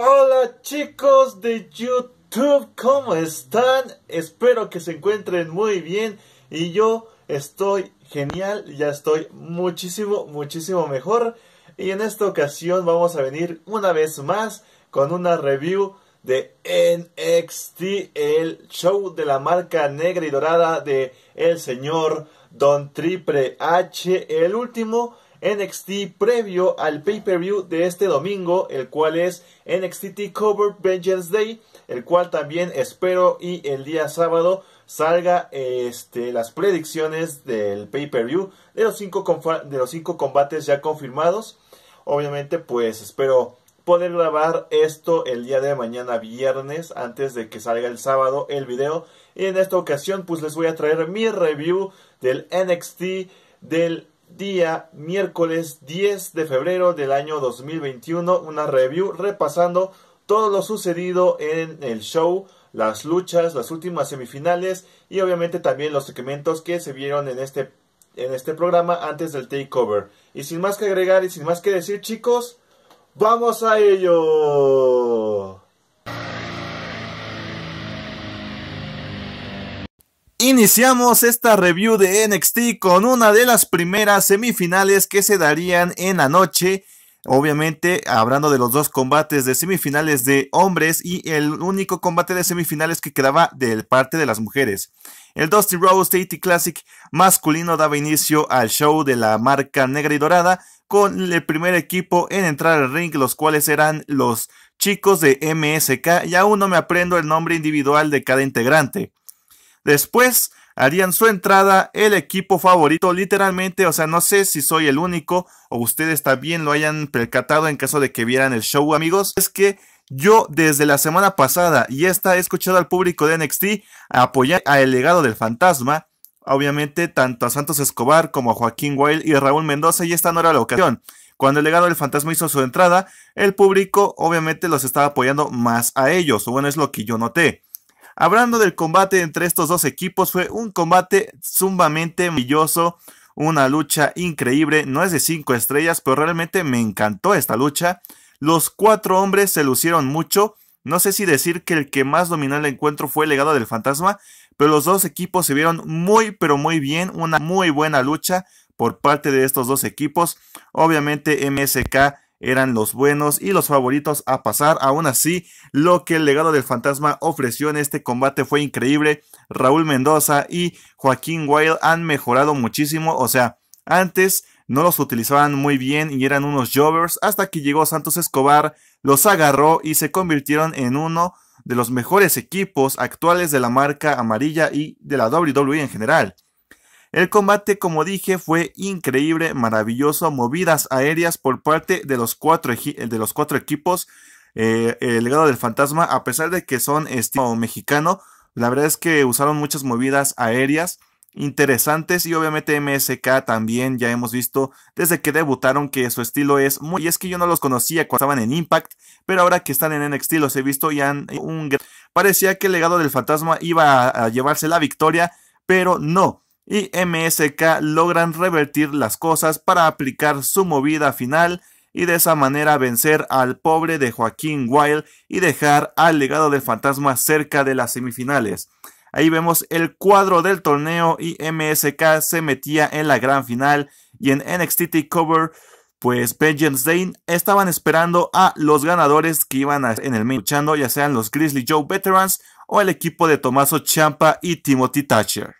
Hola chicos de YouTube, ¿cómo están? Espero que se encuentren muy bien y yo estoy genial, ya estoy muchísimo, muchísimo mejor y en esta ocasión vamos a venir una vez más con una review de NXT, el show de la marca negra y dorada de el señor Don Triple H, el último NXT previo al pay-per-view de este domingo, el cual es NXT Cover Vengeance Day, el cual también espero y el día sábado salga este, las predicciones del pay-per-view de, los cinco de los cinco combates ya confirmados. Obviamente, pues espero poder grabar esto el día de mañana viernes antes de que salga el sábado el video. Y en esta ocasión pues les voy a traer mi review del NXT del día miércoles 10 de febrero del año 2021. Una review repasando todo lo sucedido en el show las luchas, las últimas semifinales y obviamente también los segmentos que se vieron en este, en este programa antes del takeover. Y sin más que agregar y sin más que decir chicos, ¡Vamos a ello! Iniciamos esta review de NXT con una de las primeras semifinales que se darían en la noche. Obviamente, hablando de los dos combates de semifinales de hombres y el único combate de semifinales que quedaba de parte de las mujeres. El Dusty Rose state Classic masculino daba inicio al show de la marca negra y dorada con el primer equipo en entrar al ring, los cuales eran los chicos de MSK y aún no me aprendo el nombre individual de cada integrante. Después harían su entrada el equipo favorito, literalmente, o sea, no sé si soy el único o ustedes también lo hayan percatado en caso de que vieran el show, amigos, es que yo desde la semana pasada y esta he escuchado al público de NXT apoyar al legado del fantasma obviamente tanto a Santos Escobar como a Joaquín Wild y a Raúl Mendoza y esta no era la ocasión. Cuando el legado del fantasma hizo su entrada, el público obviamente los estaba apoyando más a ellos, o bueno es lo que yo noté. Hablando del combate entre estos dos equipos, fue un combate sumamente maravilloso, una lucha increíble, no es de 5 estrellas, pero realmente me encantó esta lucha. Los cuatro hombres se lucieron mucho, no sé si decir que el que más dominó el encuentro fue el legado del fantasma, pero los dos equipos se vieron muy, pero muy bien, una muy buena lucha por parte de estos dos equipos. Obviamente MSK eran los buenos y los favoritos a pasar. Aún así, lo que el legado del fantasma ofreció en este combate fue increíble. Raúl Mendoza y Joaquín Wild han mejorado muchísimo. O sea, antes no los utilizaban muy bien y eran unos jobbers hasta que llegó Santos Escobar, los agarró y se convirtieron en uno de los mejores equipos actuales de la marca amarilla y de la WWE en general. El combate, como dije, fue increíble, maravilloso, movidas aéreas por parte de los cuatro, de los cuatro equipos. Eh, el legado del fantasma, a pesar de que son estilo mexicano, la verdad es que usaron muchas movidas aéreas interesantes y obviamente MSK también ya hemos visto desde que debutaron que su estilo es muy... Y es que yo no los conocía cuando estaban en Impact, pero ahora que están en NXT los he visto y han... Eh, parecía que el legado del fantasma iba a llevarse la victoria, pero no. Y MSK logran revertir las cosas para aplicar su movida final y de esa manera vencer al pobre de Joaquín Wild y dejar al legado del fantasma cerca de las semifinales. Ahí vemos el cuadro del torneo y MSK se metía en la gran final y en NXT Cover pues Vengeance Dane estaban esperando a los ganadores que iban en el main luchando, ya sean los Grizzly Joe Veterans o el equipo de Tomaso Champa y Timothy Thatcher.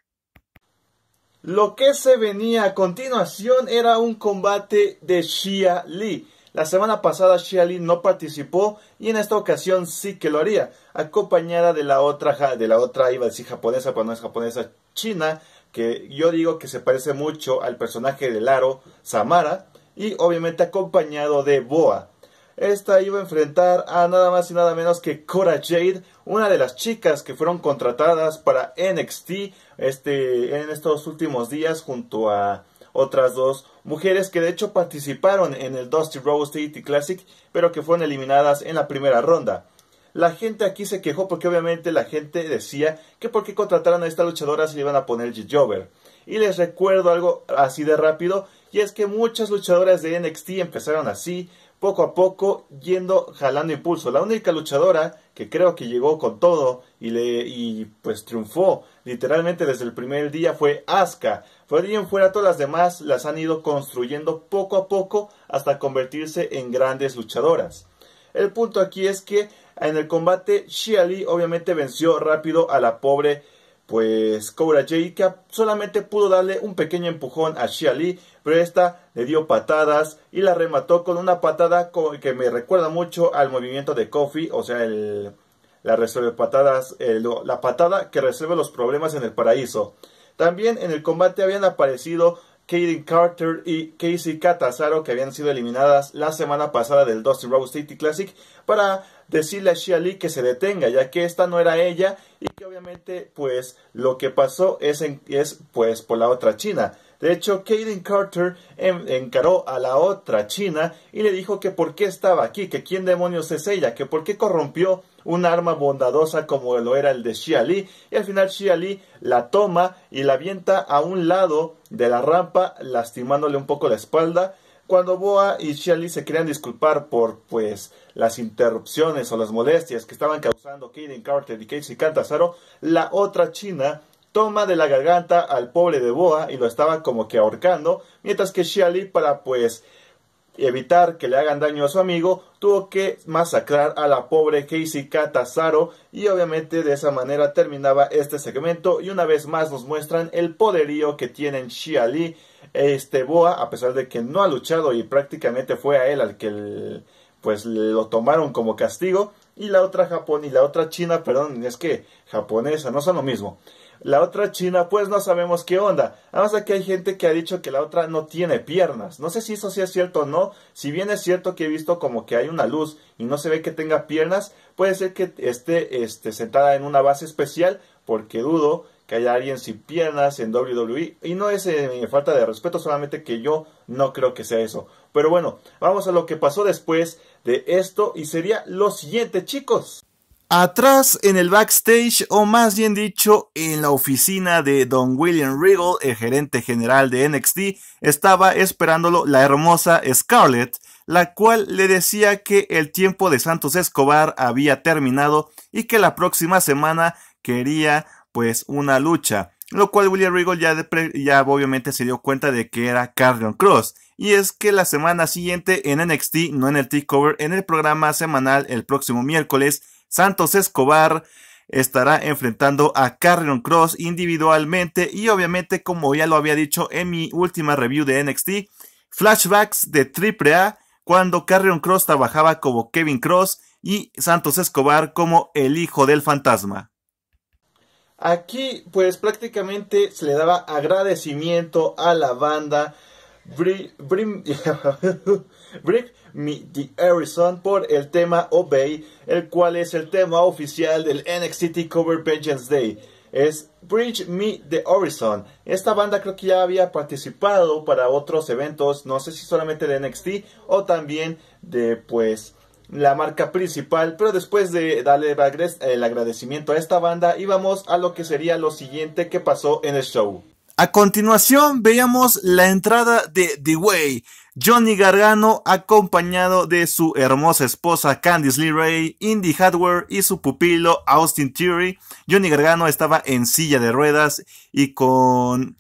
Lo que se venía a continuación era un combate de Shia Lee la semana pasada Lee no participó y en esta ocasión sí que lo haría, acompañada de la otra, de la otra iba a decir japonesa, pero no es japonesa, china, que yo digo que se parece mucho al personaje de Laro, Samara, y obviamente acompañado de Boa. Esta iba a enfrentar a nada más y nada menos que Cora Jade, una de las chicas que fueron contratadas para NXT este, en estos últimos días junto a otras dos mujeres que de hecho participaron en el Dusty Rose City Classic, pero que fueron eliminadas en la primera ronda. La gente aquí se quejó porque obviamente la gente decía que por qué contrataron a esta luchadora si le iban a poner Jover. Y les recuerdo algo así de rápido, y es que muchas luchadoras de NXT empezaron así, poco a poco, yendo jalando impulso. La única luchadora que creo que llegó con todo y, le, y pues triunfó literalmente desde el primer día fue Asuka. Fuera en fuera todas las demás las han ido construyendo poco a poco hasta convertirse en grandes luchadoras. El punto aquí es que en el combate Shia obviamente venció rápido a la pobre pues Cobra J que solamente pudo darle un pequeño empujón a Shia pero esta le dio patadas y la remató con una patada que me recuerda mucho al movimiento de Kofi, o sea, la patada que resuelve los problemas en el paraíso. También en el combate habían aparecido Kaden Carter y Casey Catasaro, que habían sido eliminadas la semana pasada del Dusty Rose City Classic, para decirle a Xia Lee que se detenga, ya que esta no era ella y que obviamente pues lo que pasó es, es pues por la otra China. De hecho, Kaden Carter em, encaró a la otra China y le dijo que por qué estaba aquí, que quién demonios es ella, que por qué corrompió un arma bondadosa como lo era el de Xia Li. Y al final Xia Li la toma y la avienta a un lado de la rampa, lastimándole un poco la espalda. Cuando Boa y Li se querían disculpar por pues las interrupciones o las molestias que estaban causando Kaden Carter y Casey Cantazaro, la otra china toma de la garganta al pobre de Boa y lo estaba como que ahorcando, mientras que Shiali para pues evitar que le hagan daño a su amigo, tuvo que masacrar a la pobre Casey Katazaro y obviamente de esa manera terminaba este segmento y una vez más nos muestran el poderío que tienen Xia este Boa, a pesar de que no ha luchado y prácticamente fue a él al que pues lo tomaron como castigo y la otra Japón y la otra China, perdón, es que japonesa no son lo mismo la otra china, pues no sabemos qué onda. Además aquí hay gente que ha dicho que la otra no tiene piernas. No sé si eso sí es cierto o no. Si bien es cierto que he visto como que hay una luz y no se ve que tenga piernas, puede ser que esté este, sentada en una base especial, porque dudo que haya alguien sin piernas en WWE. Y no es eh, mi falta de respeto, solamente que yo no creo que sea eso. Pero bueno, vamos a lo que pasó después de esto y sería lo siguiente, chicos. Atrás en el backstage, o más bien dicho, en la oficina de Don William Regal, el gerente general de NXT, estaba esperándolo la hermosa Scarlett, la cual le decía que el tiempo de Santos Escobar había terminado y que la próxima semana quería pues una lucha. Lo cual William Regal ya, ya obviamente se dio cuenta de que era Carrion Cross. Y es que la semana siguiente en NXT, no en el T-Cover... en el programa semanal el próximo miércoles, Santos Escobar estará enfrentando a Carrion Cross individualmente y obviamente como ya lo había dicho en mi última review de NXT, flashbacks de AAA cuando Carrion Cross trabajaba como Kevin Cross y Santos Escobar como el hijo del fantasma. Aquí pues prácticamente se le daba agradecimiento a la banda Bridge Me the Horizon por el tema Obey, el cual es el tema oficial del NXT Cover Vengeance Day. Es Bridge Me the Horizon. Esta banda creo que ya había participado para otros eventos, no sé si solamente de NXT o también de pues la marca principal, pero después de darle el agradecimiento a esta banda íbamos a lo que sería lo siguiente que pasó en el show. A continuación veíamos la entrada de The Way, Johnny Gargano acompañado de su hermosa esposa Candice Lee Ray, Indy Hardware y su pupilo Austin Theory. Johnny Gargano estaba en silla de ruedas y con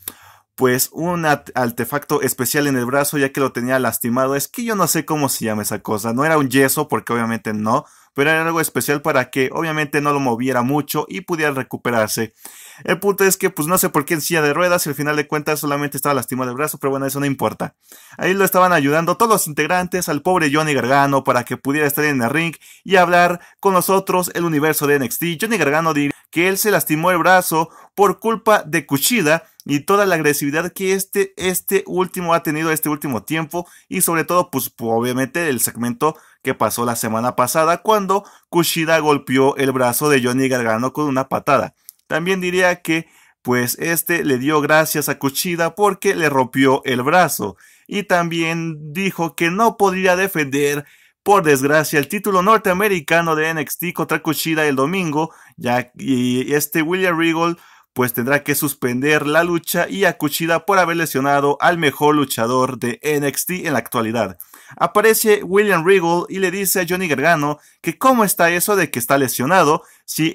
pues un artefacto especial en el brazo ya que lo tenía lastimado. Es que yo no sé cómo se llama esa cosa. No era un yeso porque obviamente no, pero era algo especial para que obviamente no lo moviera mucho y pudiera recuperarse. El punto es que pues no sé por qué en silla de ruedas y al final de cuentas solamente estaba lastimado el brazo, pero bueno, eso no importa. Ahí lo estaban ayudando todos los integrantes al pobre Johnny Gargano para que pudiera estar en el ring y hablar con nosotros el universo de NXT. Johnny Gargano diría que él se lastimó el brazo por culpa de Kushida y toda la agresividad que este, este último ha tenido este último tiempo y sobre todo pues, pues obviamente el segmento que pasó la semana pasada cuando Kushida golpeó el brazo de Johnny Gargano con una patada. También diría que pues este le dio gracias a Kushida porque le rompió el brazo y también dijo que no podría defender por desgracia, el título norteamericano de NXT contra Kushida el domingo, ya y este William Regal pues tendrá que suspender la lucha y acuchida por haber lesionado al mejor luchador de NXT en la actualidad. Aparece William Regal y le dice a Johnny Gargano que cómo está eso de que está lesionado si,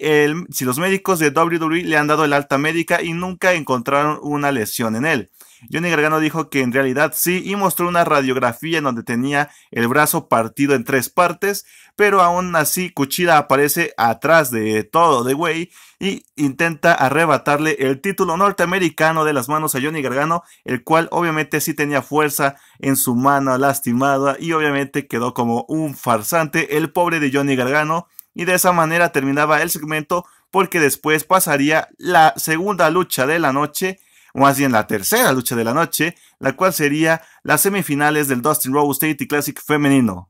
si los médicos de WWE le han dado el alta médica y nunca encontraron una lesión en él. Johnny Gargano dijo que en realidad sí y mostró una radiografía en donde tenía el brazo partido en tres partes, pero aún así Cuchilla aparece atrás de todo de Wey y intenta arrebatarle el título norteamericano de las manos a Johnny Gargano, el cual obviamente sí tenía fuerza en su mano lastimada y obviamente quedó como un farsante el pobre de Johnny Gargano y de esa manera terminaba el segmento porque después pasaría la segunda lucha de la noche o más bien la tercera lucha de la noche, la cual sería las semifinales del Dustin Road State Classic femenino.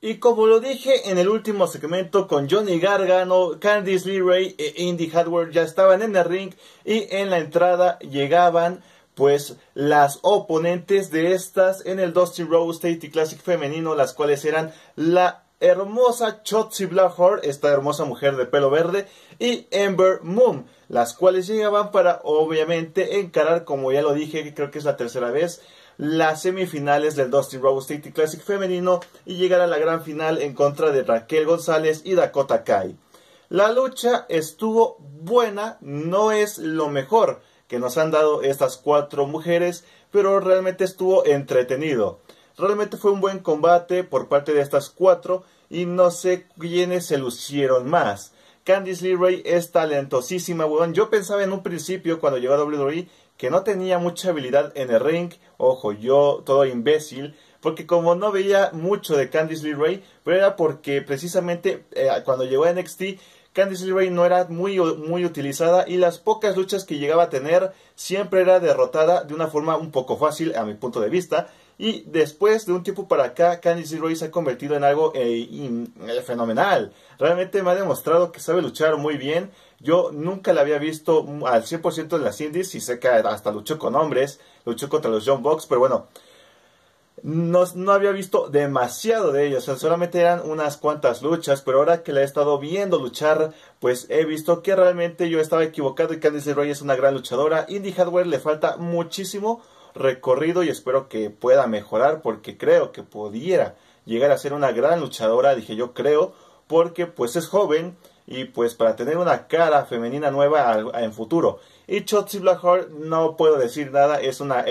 Y como lo dije en el último segmento con Johnny Gargano, Candice Ray e Indy Hardware ya estaban en el ring y en la entrada llegaban pues las oponentes de estas en el Dustin road State Classic femenino, las cuales eran la hermosa Chotzi Blahor, esta hermosa mujer de pelo verde, y Amber Moon, las cuales llegaban para obviamente encarar, como ya lo dije, creo que es la tercera vez, las semifinales del Dusty Rose City Classic femenino y llegar a la gran final en contra de Raquel González y Dakota Kai. La lucha estuvo buena, no es lo mejor que nos han dado estas cuatro mujeres, pero realmente estuvo entretenido. Realmente fue un buen combate por parte de estas cuatro y no sé quiénes se lucieron más. Candice Ray es talentosísima, weón. Yo pensaba en un principio cuando llegó a WWE que no tenía mucha habilidad en el ring. Ojo, yo todo imbécil. Porque como no veía mucho de Candice LeRae, pero era porque precisamente eh, cuando llegó a NXT, Candice LeRae no era muy, muy utilizada y las pocas luchas que llegaba a tener siempre era derrotada de una forma un poco fácil a mi punto de vista. Y después de un tiempo para acá, Candice Roy se ha convertido en algo eh, eh, fenomenal. Realmente me ha demostrado que sabe luchar muy bien. Yo nunca la había visto al 100% en las indies y sé que hasta luchó con hombres, luchó contra los John Box, pero bueno, no, había visto demasiado de ellos, solamente eran unas cuantas luchas, pero ahora que la he estado viendo luchar, pues he visto que realmente yo estaba equivocado y Candice Roy es una gran luchadora. Indie Hardware le falta muchísimo recorrido y espero que pueda mejorar porque creo que pudiera llegar a ser una gran luchadora, dije yo creo, porque pues es joven y pues para tener una cara femenina nueva en futuro. Y Chotzi Blackheart no puedo decir nada, es una,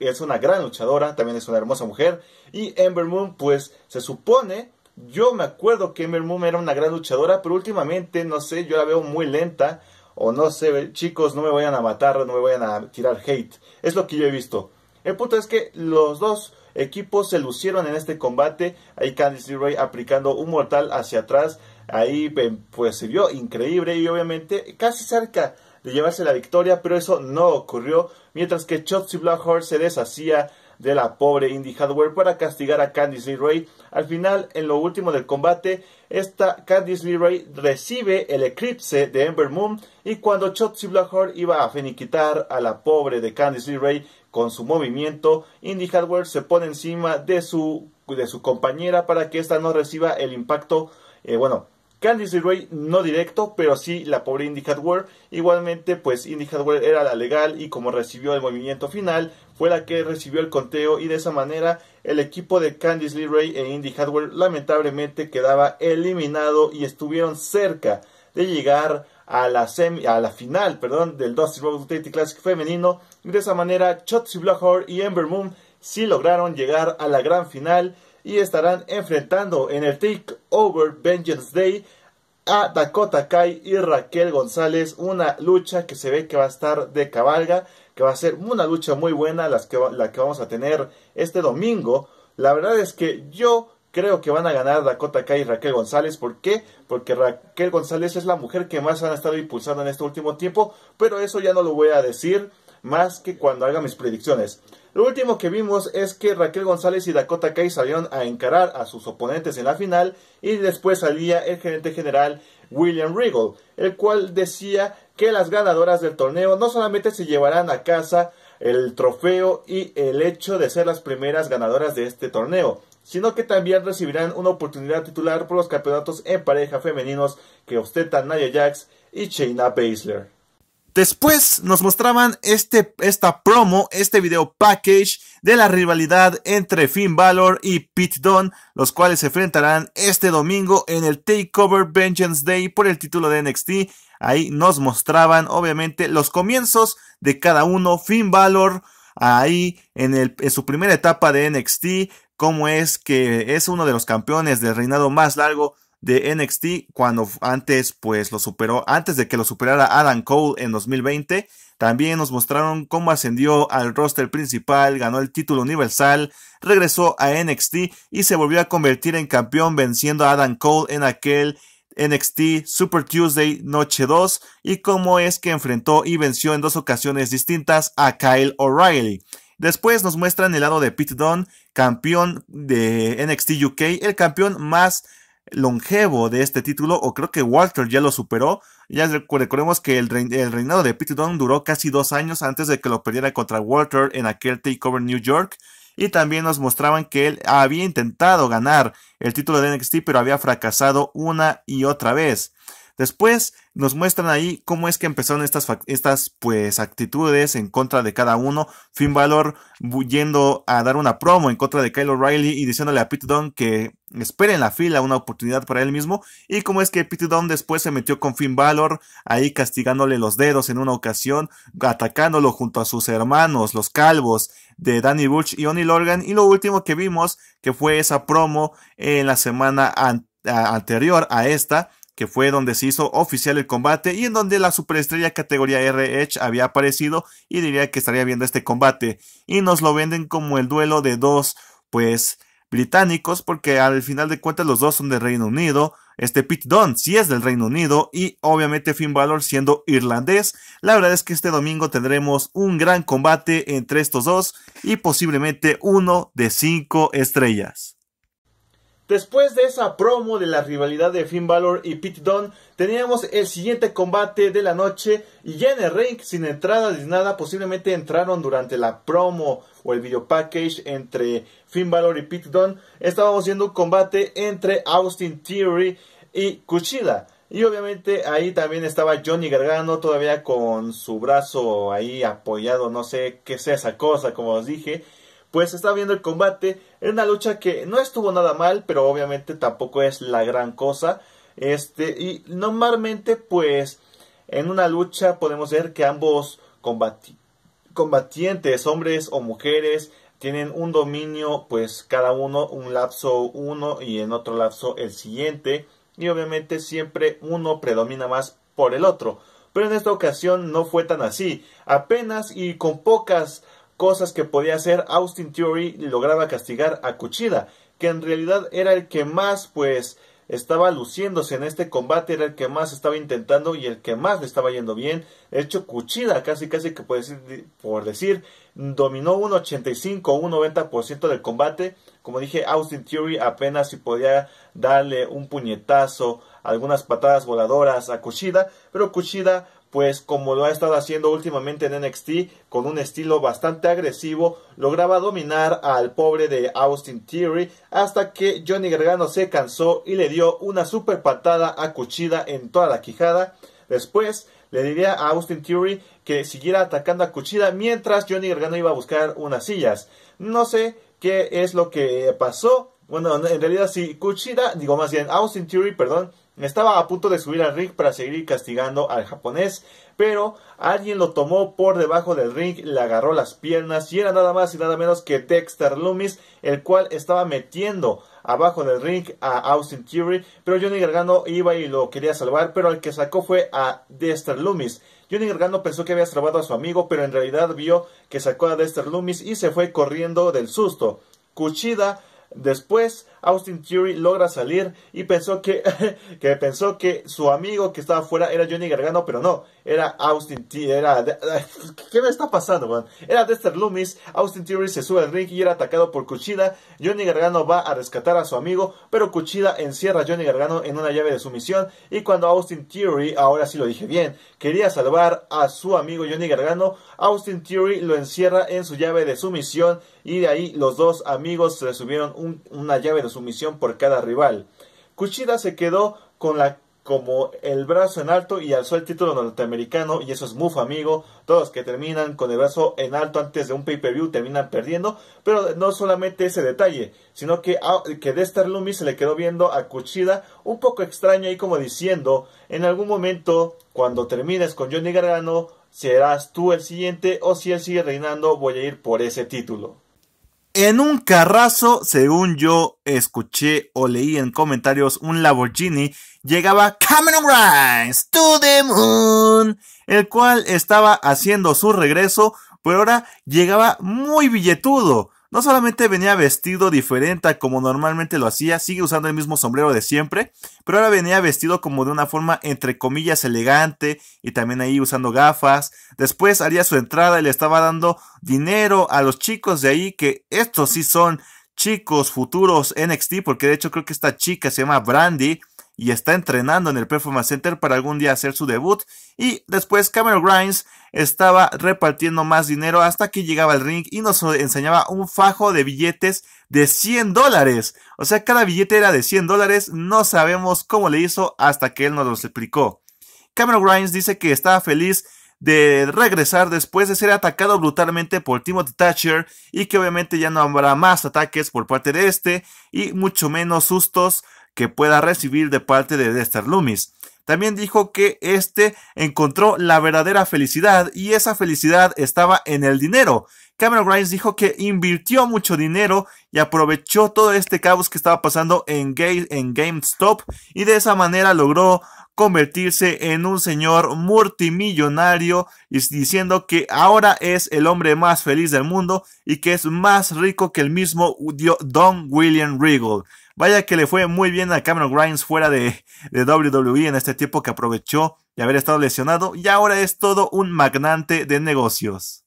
es una gran luchadora, también es una hermosa mujer. Y Ember Moon pues se supone, yo me acuerdo que Ember Moon era una gran luchadora, pero últimamente no sé, yo la veo muy lenta o no sé, chicos, no me vayan a matar, no me vayan a tirar hate. Es lo que yo he visto. El punto es que los dos equipos se lucieron en este combate. Ahí Candice LeRae aplicando un mortal hacia atrás. Ahí em, pues se vio increíble y obviamente casi cerca de llevarse la victoria, pero eso no ocurrió. Mientras que Chotzi Blackhorn se deshacía de la pobre Indy Hardware para castigar a Candice ray Al final, en lo último del combate, esta Candice ray recibe el eclipse de Ember Moon y cuando Chotzi Blackheart iba a feniquitar a la pobre de Candice ray con su movimiento, Indy Hardware se pone encima de su, de su compañera para que ésta no reciba el impacto, eh, bueno, Candice LeRae no directo, pero sí la pobre Indy Hadwell, Igualmente, pues Indie Hadwell era la legal y como recibió el movimiento final, fue la que recibió el conteo y de esa manera el equipo de Candice LeRae e Indie Hadwell lamentablemente quedaba eliminado y estuvieron cerca de llegar a la, a la final perdón, del Dusty Road Classic femenino. Y de esa manera, Chotzi Blackheart y Ember Moon sí lograron llegar a la gran final y estarán enfrentando en el Takeover Vengeance Day a Dakota Kai y Raquel González. Una lucha que se ve que va a estar de cabalga, que va a ser una lucha muy buena las la que vamos a tener este domingo. La verdad es que yo creo que van a ganar Dakota Kai y Raquel González. ¿Por qué? Porque Raquel González es la mujer que más han estado impulsando en este último tiempo, pero eso ya no lo voy a decir más que cuando haga mis predicciones. Lo último que vimos es que Raquel González y Dakota Kai salieron a encarar a sus oponentes en la final y después salía el gerente general William Regal, el cual decía que las ganadoras del torneo no solamente se llevarán a casa el trofeo y el hecho de ser las primeras ganadoras de este torneo, sino que también recibirán una oportunidad titular por los campeonatos en pareja femeninos que ostentan Naya Jax y Shayna Baszler. Después nos mostraban este, esta promo, este video package de la rivalidad entre Finn Balor y Pete Dunne, los cuales se enfrentarán este domingo en el Takeover Vengeance Day por el título de NXT. Ahí nos mostraban obviamente los comienzos de cada uno, Finn Balor ahí en, el, su primera etapa de NXT, como es que es uno de los campeones del reinado más largo de NXT cuando antes pues lo superó, antes de que lo superara Adam Cole en 2020. También nos mostraron cómo ascendió al roster principal, ganó el título universal, regresó a NXT y se volvió a convertir en campeón venciendo a Adam Cole en aquel NXT Super Tuesday Noche 2 y cómo es que enfrentó y venció en dos ocasiones distintas a Kyle O'Reilly. Después nos muestran el lado de Pete Dunne, campeón de NXT UK, el campeón más longevo de este título, o creo que Walter ya lo superó. Ya recordemos que el, reinado de Pete Dunn duró casi dos años antes de que lo perdiera contra Walter en aquel Takeover New York. Y también nos mostraban que él había intentado ganar el título de NXT, pero había fracasado una y otra vez. Después nos muestran ahí cómo es que empezaron estas, estas pues actitudes en contra de cada uno. Finn Balor yendo a dar una promo en contra de Kyle O'Reilly y diciéndole a Pete Dunne que espere en la fila una oportunidad para él mismo. Y cómo es que Pete Dunne después se metió con Finn Balor ahí castigándole los dedos en una ocasión, atacándolo junto a sus hermanos, los calvos de Danny Bush y Oni Lorgan Y lo último que vimos que fue esa promo en la semana anterior a esta que fue donde se hizo oficial el combate y en donde la superestrella categoría R había aparecido y diría que estaría viendo este combate. Y nos lo venden como el duelo de dos, pues, británicos, porque al final de cuentas los dos son del Reino Unido. Este Pete Dunne sí es del Reino Unido y obviamente Finn Balor siendo irlandés. La verdad es que este domingo tendremos un gran combate entre estos dos y posiblemente uno de cinco estrellas. Después de esa promo de la rivalidad de Finn Balor y Pete Dunne, teníamos el siguiente combate de la noche y ya en el ring, sin entrada ni nada, posiblemente entraron durante la promo o el video package entre Finn Balor y Pete Dunne. Estábamos viendo un combate entre Austin Theory y Kushida. Y obviamente ahí también estaba Johnny Gargano todavía con su brazo ahí apoyado, no sé qué sea esa cosa, como os dije pues está viendo el combate en una lucha que no estuvo nada mal, pero obviamente tampoco es la gran cosa. Este, y normalmente, pues, en una lucha podemos ver que ambos combatientes, hombres o mujeres, tienen un dominio, pues cada uno un lapso uno y en otro lapso el siguiente. Y obviamente siempre uno predomina más por el otro. Pero en esta ocasión no fue tan así. Apenas y con pocas cosas que podía hacer, Austin Theory lograba castigar a Cuchida. que en realidad era el que más pues estaba luciéndose en este combate, era el que más estaba intentando y el que más le estaba yendo bien. De hecho, Cuchida casi casi que puede decir, por decir, dominó un 85 o un 90% del combate. Como dije, Austin Theory apenas si podía darle un puñetazo, algunas patadas voladoras a Cuchida. pero Cuchida pues como lo ha estado haciendo últimamente en NXT con un estilo bastante agresivo, lograba dominar al pobre de Austin Theory hasta que Johnny Gargano se cansó y le dio una super patada a Cuchida en toda la quijada. Después le diría a Austin Theory que siguiera atacando a Cuchida mientras Johnny Gargano iba a buscar unas sillas. No sé qué es lo que pasó. Bueno, en realidad si Cuchida, digo más bien Austin Theory, perdón, estaba a punto de subir al ring para seguir castigando al japonés, pero alguien lo tomó por debajo del ring, le agarró las piernas y era nada más y nada menos que Dexter Loomis, el cual estaba metiendo abajo del ring a Austin Theory, pero Johnny Gargano iba y lo quería salvar, pero al que sacó fue a Dexter Loomis. Johnny Gargano pensó que había salvado a su amigo, pero en realidad vio que sacó a Dexter Loomis y se fue corriendo del susto. Cuchida. Después, Austin Theory logra salir y pensó que, que pensó que su amigo que estaba afuera era Johnny Gargano, pero no, era Austin Theory, era... ¿Qué me está pasando, man? Era Dexter Loomis, Austin Theory se sube al ring y era atacado por Cuchida, Johnny Gargano va a rescatar a su amigo, pero Cuchida encierra a Johnny Gargano en una llave de sumisión y cuando Austin Theory, ahora sí lo dije bien, quería salvar a su amigo Johnny Gargano, Austin Theory lo encierra en su llave de sumisión y de ahí los dos amigos recibieron subieron una llave de sumisión por cada rival. Kushida se quedó con la como el brazo en alto y alzó el título norteamericano y eso es MUF amigo, todos los que terminan con el brazo en alto antes de un pay-per-view terminan perdiendo, pero no solamente ese detalle, sino que, a, ah, que Dexter Loomis se le quedó viendo a Cuchida un poco extraño y como diciendo, en algún momento cuando termines con Johnny Gargano, serás tú el siguiente o si él sigue reinando voy a ir por ese título en un carrazo, según yo escuché o leí en comentarios, un Lamborghini llegaba Cameron to the moon, el cual estaba haciendo su regreso, pero ahora llegaba muy billetudo. No solamente venía vestido diferente como normalmente lo hacía, sigue usando el mismo sombrero de siempre, pero ahora venía vestido como de una forma entre comillas elegante y también ahí usando gafas. Después haría su entrada y le estaba dando dinero a los chicos de ahí, que estos sí son chicos futuros NXT, porque de hecho creo que esta chica se llama Brandy y está entrenando en el Performance Center para algún día hacer su debut. Y después Cameron Grimes estaba repartiendo más dinero hasta que llegaba al ring y nos enseñaba un fajo de billetes de 100 dólares. O sea, cada billete era de 100 dólares. No sabemos cómo le hizo hasta que él nos lo explicó. Cameron Grimes dice que estaba feliz de regresar después de ser atacado brutalmente por Timothy Thatcher y que obviamente ya no habrá más ataques por parte de este y mucho menos sustos que pueda recibir de parte de Dexter Loomis. También dijo que este encontró la verdadera felicidad y esa felicidad estaba en el dinero. Cameron Grimes dijo que invirtió mucho dinero y aprovechó todo este caos que estaba pasando en, en GameStop y de esa manera logró convertirse en un señor multimillonario y diciendo que ahora es el hombre más feliz del mundo y que es más rico que el mismo Don William Regal. Vaya que le fue muy bien a Cameron Grimes fuera de, de WWE en este tiempo que aprovechó de haber estado lesionado y ahora es todo un magnate de negocios.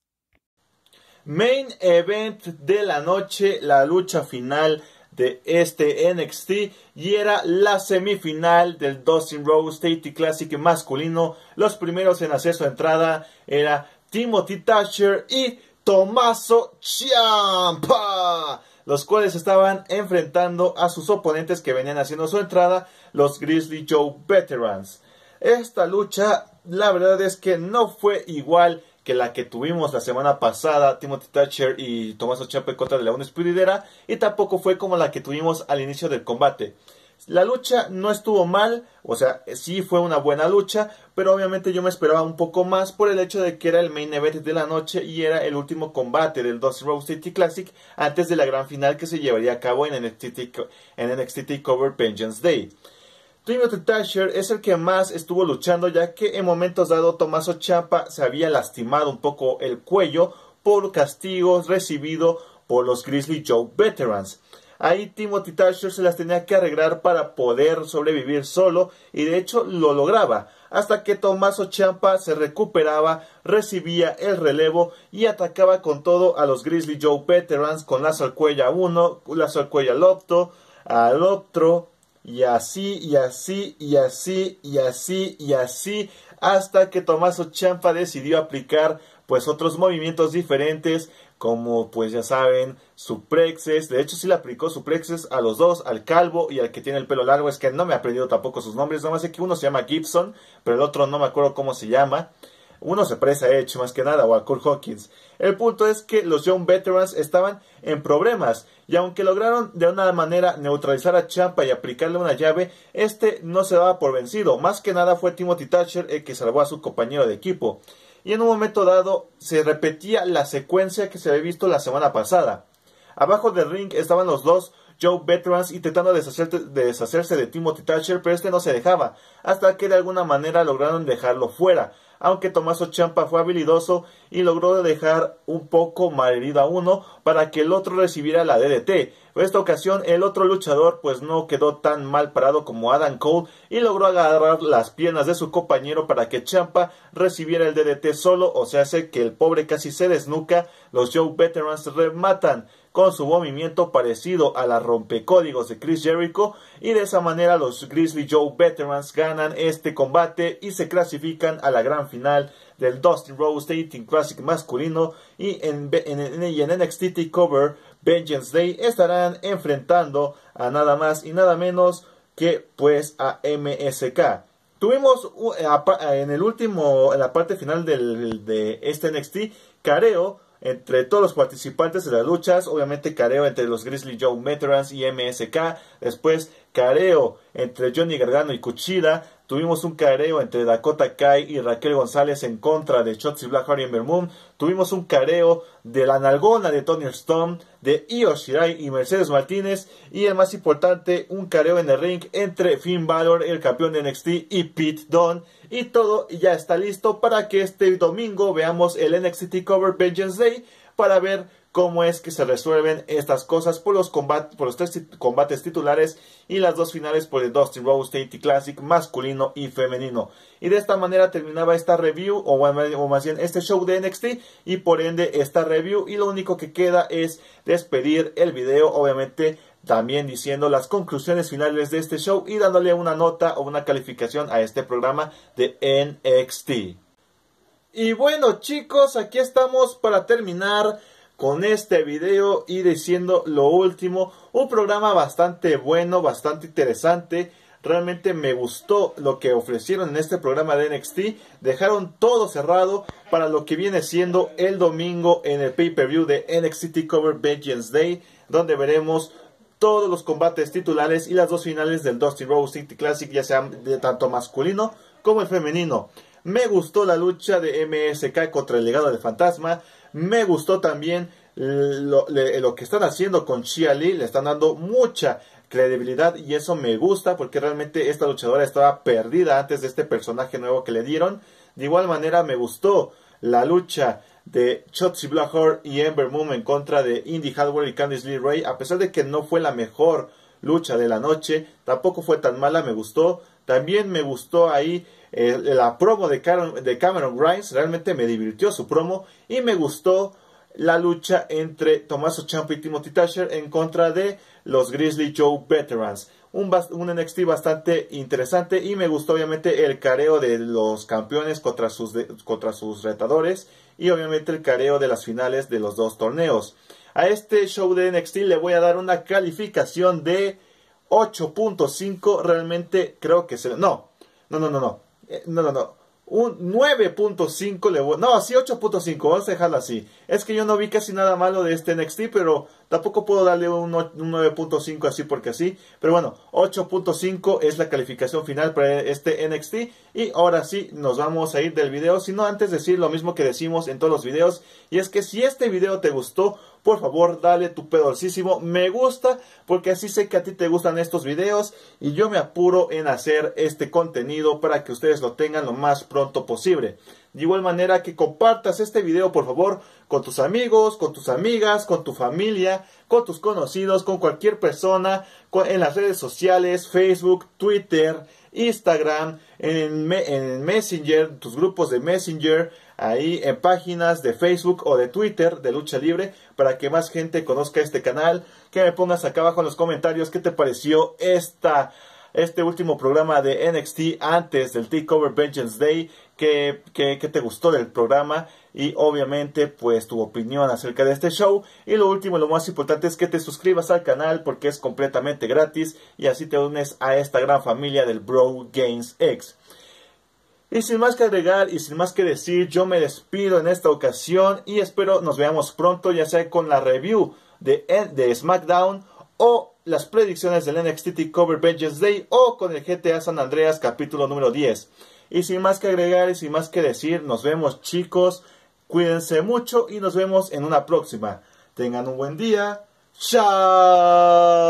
Main event de la noche, la lucha final de este NXT y era la semifinal del Dustin Rose State Classic masculino. Los primeros en hacer su entrada era Timothy Thatcher y Tommaso Ciampa, los cuales estaban enfrentando a sus oponentes que venían haciendo su entrada, los Grizzly Joe Veterans. Esta lucha, la verdad es que no fue igual que la que tuvimos la semana pasada, Timothy Thatcher y Tomás Ochape contra de la y tampoco fue como la que tuvimos al inicio del combate. La lucha no estuvo mal, o sea, sí fue una buena lucha, pero obviamente yo me esperaba un poco más por el hecho de que era el main event de la noche y era el último combate del Dos Row City Classic antes de la gran final que se llevaría a cabo en NXT, en NXT Cover Vengeance Day. Timothy Thatcher es el que más estuvo luchando ya que en momentos dado Tomaso Champa se había lastimado un poco el cuello por castigos recibido por los Grizzly Joe Veterans. Ahí Timothy Thatcher se las tenía que arreglar para poder sobrevivir solo y de hecho lo lograba, hasta que Tomaso Champa se recuperaba, recibía el relevo y atacaba con todo a los Grizzly Joe Veterans con lazo al cuello a uno, lazo al cuello al otro, al otro, y así, y así, y así, y así, y así, hasta que Tomaso Champa decidió aplicar pues otros movimientos diferentes como pues ya saben su prexes, de hecho sí le aplicó su prexes a los dos, al calvo y al que tiene el pelo largo, es que no me he aprendido tampoco sus nombres, nada sé que uno se llama Gibson, pero el otro no me acuerdo cómo se llama. Uno se presa, a más que nada o a Kurt Hawkins. El punto es que los Young Veterans estaban en problemas y aunque lograron de una manera neutralizar a Champa y aplicarle una llave, este no se daba por vencido. Más que nada fue Timothy Thatcher el que salvó a su compañero de equipo. Y en un momento dado se repetía la secuencia que se había visto la semana pasada. Abajo del ring estaban los dos Joe Veterans intentando deshacerse, deshacerse de Timothy Thatcher, pero este no se dejaba, hasta que de alguna manera lograron dejarlo fuera aunque Tomaso Champa fue habilidoso y logró dejar un poco mal herido a uno para que el otro recibiera la DDT. En esta ocasión el otro luchador pues no quedó tan mal parado como Adam Cole y logró agarrar las piernas de su compañero para que Champa recibiera el DDT solo, o se hace que el pobre casi se desnuca, los Joe Veterans rematan con su movimiento parecido a la rompecódigos de Chris Jericho y de esa manera los Grizzly Joe Veterans ganan este combate y se clasifican a la gran final del Dustin Rose Dating Classic masculino y en, en, NXT Cover Vengeance Day estarán enfrentando a nada más y nada menos que pues a MSK. Tuvimos uh, en el último, en la parte final del, de este NXT, careo entre todos los participantes de las luchas, obviamente careo entre los Grizzly Joe Veterans y MSK, después careo entre Johnny Gargano y Cuchilla. tuvimos un careo entre Dakota Kai y Raquel González en contra de Shotzi Blackheart y Ember Moon, tuvimos un careo de la nalgona de Tony Storm, de Io Shirai y Mercedes Martínez, y el más importante, un careo en el ring entre Finn Balor, el campeón de NXT, y Pete Dunne, y todo ya está listo para que este domingo veamos el NXT Cover Vengeance Day para ver cómo es que se resuelven estas cosas por los, combates, por los tres combates titulares y las dos finales por el Dustin Rose State Classic masculino y femenino. Y de esta manera terminaba esta review, o, o más bien este show de NXT, y por ende esta review. Y lo único que queda es despedir el video, obviamente también diciendo las conclusiones finales de este show y dándole una nota o una calificación a este programa de NXT. Y bueno chicos, aquí estamos para terminar con este video y diciendo lo último, un programa bastante bueno, bastante interesante. Realmente me gustó lo que ofrecieron en este programa de NXT. Dejaron todo cerrado para lo que viene siendo el domingo en el pay-per-view de NXT Cover Vengeance Day, donde veremos todos los combates titulares y las dos finales del Dusty Rose City Classic, ya sean de tanto masculino como el femenino. Me gustó la lucha de MSK contra el legado de fantasma. Me gustó también lo, que están haciendo con Chia Lee. Le están dando mucha credibilidad y eso me gusta porque realmente esta luchadora estaba perdida antes de este personaje nuevo que le dieron. De igual manera me gustó la lucha de Chotzi Blackheart y Ember Moon en contra de Indy Hardware y Candice Lee Ray. A pesar de que no fue la mejor lucha de la noche, tampoco fue tan mala, me gustó. También me gustó ahí eh, la promo de, Cameron, Grimes, realmente me divirtió su promo y me gustó la lucha entre Tommaso Ciampa y Timothy Thatcher en contra de los Grizzly Joe Veterans. Un, NXT bastante interesante y me gustó obviamente el careo de los campeones contra sus retadores y obviamente el careo de las finales de los dos torneos. A este show de NXT le voy a dar una calificación de 8.5. Realmente creo que se... No, no, no, no, no. Eh, no, no, no. Un 9.5 le voy... No, así 8.5. Vamos a dejarlo así. Es que yo no vi casi nada malo de este NXT, pero Tampoco puedo darle un, 9.5 así porque así. Pero bueno, 8.5 es la calificación final para este NXT. Y ahora sí, nos vamos a ir del video. Si no, antes decir lo mismo que decimos en todos los videos. Y es que si este video te gustó, por favor dale tu pedorcísimo me gusta porque así sé que a ti te gustan estos videos y yo me apuro en hacer este contenido para que ustedes lo tengan lo más pronto posible. De igual manera que compartas este video, por favor, con tus amigos, con tus amigas, con tu familia, con tus conocidos, con cualquier persona, en las redes sociales, Facebook, Twitter, Instagram, en, en, Messenger, tus grupos de Messenger, ahí en páginas de Facebook o de Twitter de Lucha Libre, para que más gente conozca este canal. Que me pongas acá abajo en los comentarios qué te pareció esta este último programa de NXT antes del Takeover Vengeance Day. ¿Qué, te gustó del programa? y obviamente pues tu opinión acerca de este show y lo último lo más importante es que te suscribas al canal porque es completamente gratis y así te unes a esta gran familia del Bro Games X y sin más que agregar y sin más que decir yo me despido en esta ocasión y espero nos veamos pronto ya sea con la review de, de SmackDown o las predicciones del NXT Cover Vengeance Day o con el GTA San Andreas capítulo número 10. Y sin más que agregar y sin más que decir, nos vemos chicos, cuídense mucho y nos vemos en una próxima. Tengan un buen día. Chao.